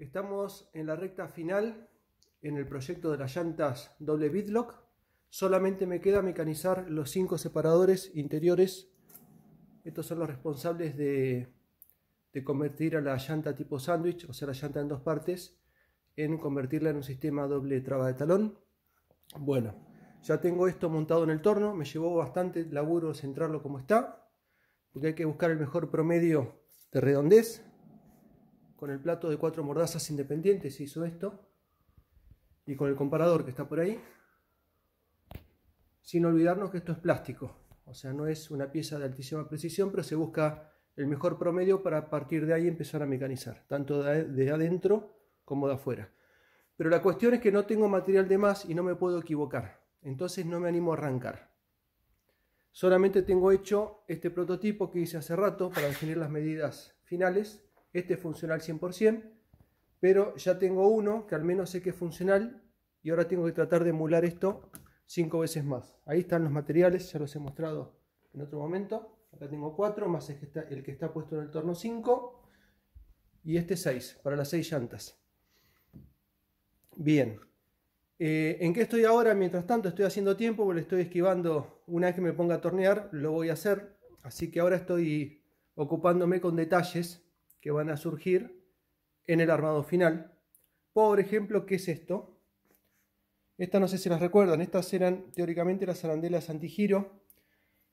Estamos en la recta final en el proyecto de las llantas doble bitlock. Solamente me queda mecanizar los cinco separadores interiores. Estos son los responsables de, convertir a la llanta tipo sándwich, o sea la llanta en dos partes, en convertirla en un sistema doble traba de talón. Bueno, ya tengo esto montado en el torno. Me llevó bastante laburo centrarlo como está, porque hay que buscar el mejor promedio de redondez con el plato de cuatro mordazas independientes hizo esto, y con el comparador que está por ahí, sin olvidarnos que esto es plástico, o sea, no es una pieza de altísima precisión, pero se busca el mejor promedio para a partir de ahí empezar a mecanizar, tanto de adentro como de afuera. Pero la cuestión es que no tengo material de más y no me puedo equivocar, entonces no me animo a arrancar. Solamente tengo hecho este prototipo que hice hace rato para definir las medidas finales este es funcional 100%, pero ya tengo uno que al menos sé que es funcional y ahora tengo que tratar de emular esto cinco veces más. Ahí están los materiales, ya los he mostrado en otro momento. Acá tengo cuatro más el que, está, puesto en el torno 5. Y este 6, para las 6 llantas. Bien. Eh, ¿En qué estoy ahora? Mientras tanto estoy haciendo tiempo, porque le estoy esquivando. Una vez que me ponga a tornear, lo voy a hacer. Así que ahora estoy ocupándome con detalles que van a surgir en el armado final. Por ejemplo, ¿qué es esto? Estas no sé si las recuerdan, estas eran teóricamente las arandelas antigiro,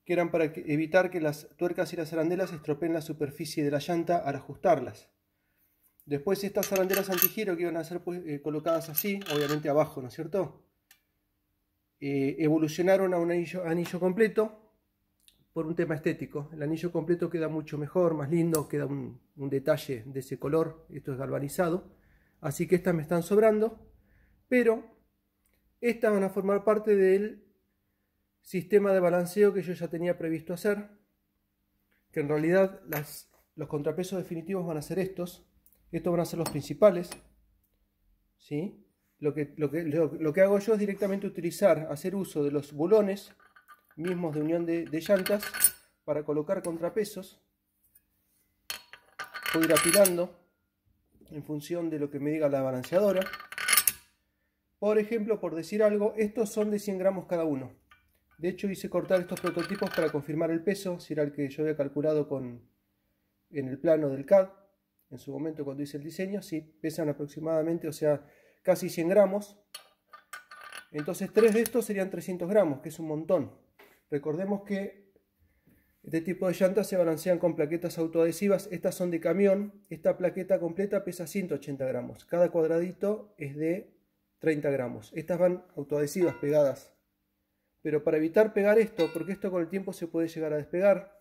que eran para evitar que las tuercas y las arandelas estropeen la superficie de la llanta al ajustarlas. Después estas arandelas antigiro que iban a ser pues, eh, colocadas así, obviamente abajo, ¿no es cierto? Eh, evolucionaron a un anillo completo, por un tema estético. El anillo completo queda mucho mejor, más lindo, queda un, detalle de ese color, esto es galvanizado. Así que estas me están sobrando, pero estas van a formar parte del sistema de balanceo que yo ya tenía previsto hacer, que en realidad las, los contrapesos definitivos van a ser estos, estos van a ser los principales, ¿sí? Lo que, lo, que, lo que hago yo es directamente utilizar, hacer uso de los bulones mismos de unión de, llantas para colocar contrapesos. Voy a ir apilando en función de lo que me diga la balanceadora. Por ejemplo, por decir algo, estos son de 100 gramos cada uno. De hecho, hice cortar estos prototipos para confirmar el peso, si era el que yo había calculado con, en el plano del CAD, en su momento cuando hice el diseño, si sí, pesan aproximadamente, o sea, casi 100 gramos. Entonces, tres de estos serían 300 gramos, que es un montón. Recordemos que este tipo de llantas se balancean con plaquetas autoadhesivas. Estas son de camión. Esta plaqueta completa pesa 180 gramos. Cada cuadradito es de 30 gramos. Estas van autoadhesivas, pegadas. Pero para evitar pegar esto, porque esto con el tiempo se puede llegar a despegar,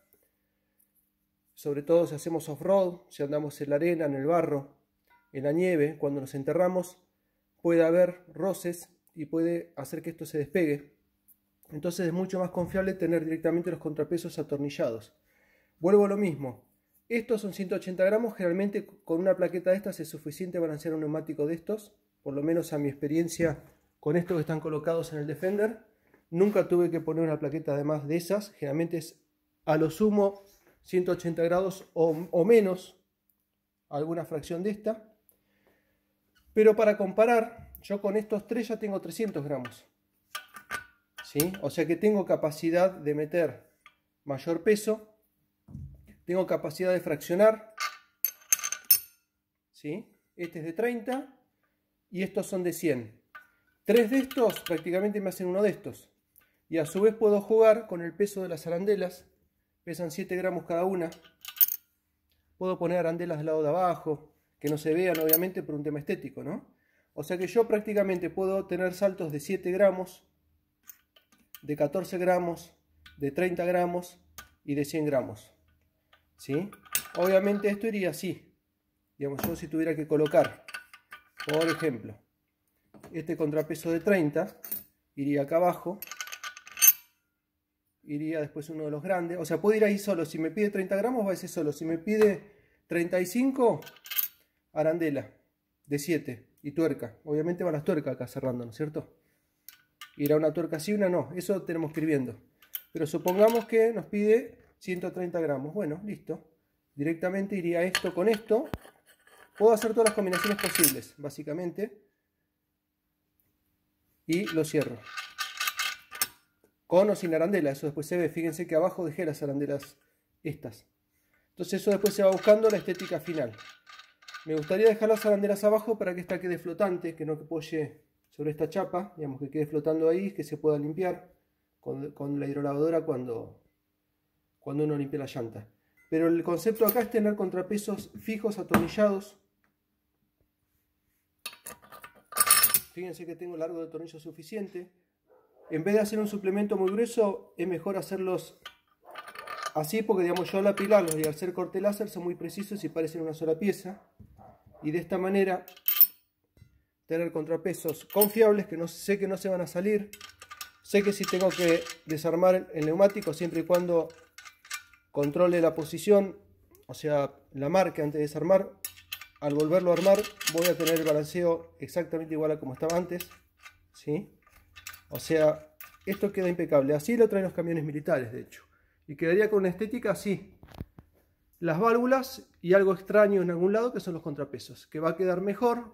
sobre todo si hacemos off-road, si andamos en la arena, en el barro, en la nieve, cuando nos enterramos, puede haber roces y puede hacer que esto se despegue. Entonces es mucho más confiable tener directamente los contrapesos atornillados. Vuelvo a lo mismo. Estos son 180 gramos, generalmente con una plaqueta de estas es suficiente balancear un neumático de estos, por lo menos a mi experiencia con estos que están colocados en el Defender. Nunca tuve que poner una plaqueta además de esas, generalmente es a lo sumo 180 grados o, o menos alguna fracción de esta. Pero para comparar, yo con estos tres ya tengo 300 gramos. O sea que tengo capacidad de meter mayor peso, tengo capacidad de fraccionar, ¿sí? Este es de 30 y estos son de 100. Tres de estos prácticamente me hacen uno de estos. Y a su vez puedo jugar con el peso de las arandelas, pesan 7 gramos cada una. Puedo poner arandelas del lado de abajo, que no se vean obviamente por un tema estético, ¿no? O sea que yo prácticamente puedo tener saltos de 7 gramos de 14 gramos, de 30 gramos y de 100 gramos. ¿Sí? Obviamente esto iría así. Digamos, yo si tuviera que colocar, por ejemplo, este contrapeso de 30, iría acá abajo, iría después uno de los grandes. O sea, puede ir ahí solo. Si me pide 30 gramos, va a ser solo. Si me pide 35, arandela de 7 y tuerca. Obviamente van las tuercas acá cerrando, ¿no es cierto? ir a una tuerca sí, una no. Eso tenemos que ir viendo. Pero supongamos que nos pide 130 gramos. Bueno, listo. Directamente iría esto con esto. Puedo hacer todas las combinaciones posibles, básicamente. Y lo cierro. Con o sin arandela, eso después se ve. Fíjense que abajo dejé las arandelas estas. Entonces eso después se va buscando la estética final. Me gustaría dejar las arandelas abajo para que esta quede flotante, que no que apoye sobre esta chapa, digamos que quede flotando ahí, que se pueda limpiar con, la hidrolavadora cuando, cuando uno limpie la llanta. Pero el concepto acá es tener contrapesos fijos, atornillados. Fíjense que tengo largo de tornillo suficiente. En vez de hacer un suplemento muy grueso, es mejor hacerlos así porque digamos yo al apilarlos y al hacer corte láser son muy precisos y parecen una sola pieza. Y de esta manera tener contrapesos confiables que no sé que no se van a salir. Sé que si tengo que desarmar el neumático siempre y cuando controle la posición, o sea, la marca antes de desarmar. Al volverlo a armar voy a tener el balanceo exactamente igual a como estaba antes. ¿sí? O sea, esto queda impecable. Así lo traen los camiones militares, de hecho. Y quedaría con una estética así. Las válvulas y algo extraño en algún lado que son los contrapesos. Que va a quedar mejor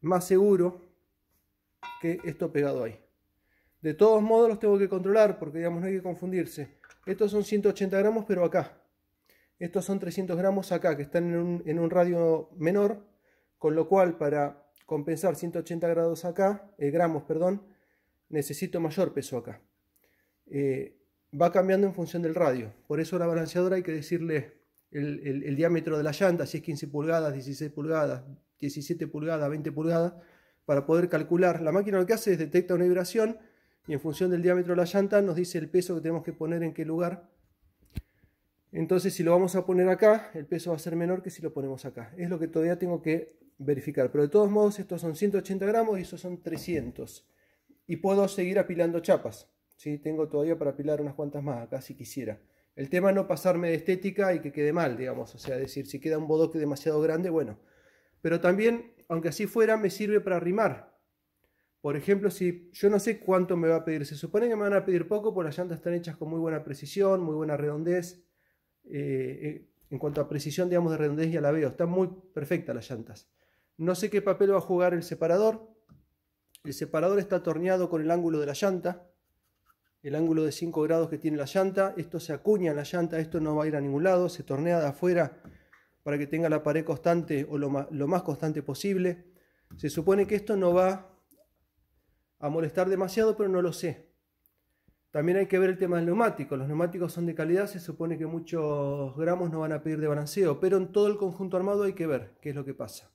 más seguro que esto pegado ahí. De todos modos los tengo que controlar porque digamos no hay que confundirse. Estos son 180 gramos pero acá. Estos son 300 gramos acá que están en un, radio menor. Con lo cual para compensar 180 grados acá, eh, gramos, perdón, necesito mayor peso acá. Eh, va cambiando en función del radio. Por eso la balanceadora hay que decirle el, el diámetro de la llanta, si es 15 pulgadas, 16 pulgadas, 17 pulgadas, 20 pulgadas, para poder calcular. La máquina lo que hace es detecta una vibración y en función del diámetro de la llanta nos dice el peso que tenemos que poner en qué lugar. Entonces si lo vamos a poner acá, el peso va a ser menor que si lo ponemos acá. Es lo que todavía tengo que verificar. Pero de todos modos, estos son 180 gramos y estos son 300. Y puedo seguir apilando chapas. ¿sí? Tengo todavía para apilar unas cuantas más acá si quisiera. El tema no pasarme de estética y que quede mal, digamos. O sea, decir, si queda un bodoque demasiado grande, bueno, pero también, aunque así fuera, me sirve para rimar. Por ejemplo, si yo no sé cuánto me va a pedir, se supone que me van a pedir poco, porque las llantas están hechas con muy buena precisión, muy buena redondez. Eh, eh, en cuanto a precisión, digamos, de redondez la veo. están muy perfectas las llantas. No sé qué papel va a jugar el separador. El separador está torneado con el ángulo de la llanta, el ángulo de 5 grados que tiene la llanta. Esto se acuña en la llanta, esto no va a ir a ningún lado, se tornea de afuera para que tenga la pared constante o lo más, constante posible. Se supone que esto no va a molestar demasiado, pero no lo sé. También hay que ver el tema del neumático. Los neumáticos son de calidad, se supone que muchos gramos no van a pedir de balanceo, pero en todo el conjunto armado hay que ver qué es lo que pasa.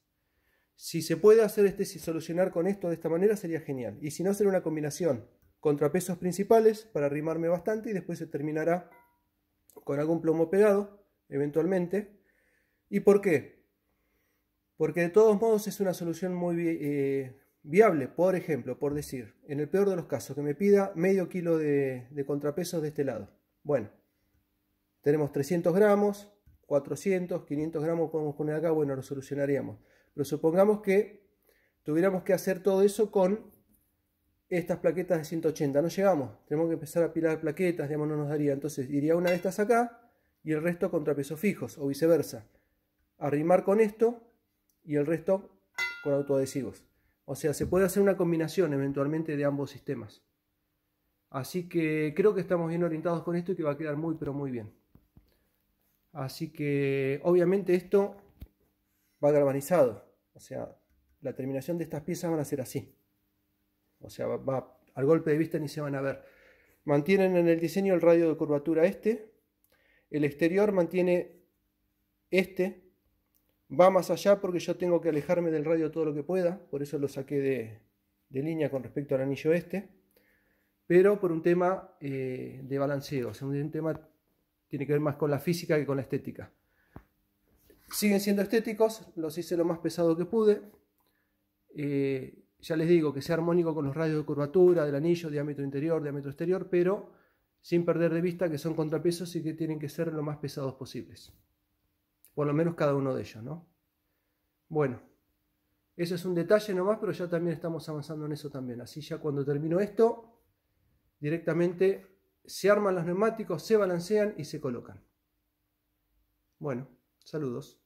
Si se puede hacer este, si solucionar con esto de esta manera sería genial. Y si no, hacer una combinación contrapesos principales para arrimarme bastante y después se terminará con algún plomo pegado, eventualmente. ¿Y por qué? Porque de todos modos es una solución muy eh, viable. Por ejemplo, por decir, en el peor de los casos, que me pida medio kilo de, de contrapesos de este lado. Bueno, tenemos 300 gramos, 400, 500 gramos podemos poner acá, bueno, lo solucionaríamos. Pero supongamos que tuviéramos que hacer todo eso con estas plaquetas de 180. No llegamos, tenemos que empezar a pilar plaquetas, digamos, no nos daría. Entonces iría una de estas acá y el resto contrapesos fijos o viceversa arrimar con esto y el resto con autoadhesivos. O sea, se puede hacer una combinación eventualmente de ambos sistemas. Así que creo que estamos bien orientados con esto y que va a quedar muy, pero muy bien. Así que obviamente esto va galvanizado. O sea, la terminación de estas piezas van a ser así. O sea, al golpe de vista ni se van a ver. Mantienen en el diseño el radio de curvatura este. El exterior mantiene este, va más allá porque yo tengo que alejarme del radio todo lo que pueda, por eso lo saqué de, línea con respecto al anillo este, pero por un tema eh, de balanceo, es un tema tiene que ver más con la física que con la estética. Siguen siendo estéticos, los hice lo más pesado que pude. Eh, ya les digo que sea armónico con los radios de curvatura, del anillo, diámetro interior, diámetro exterior, pero sin perder de vista que son contrapesos y que tienen que ser lo más pesados posibles por lo menos cada uno de ellos, ¿no? Bueno, eso es un detalle nomás, pero ya también estamos avanzando en eso también. Así ya cuando termino esto, directamente se arman los neumáticos, se balancean y se colocan. Bueno, saludos.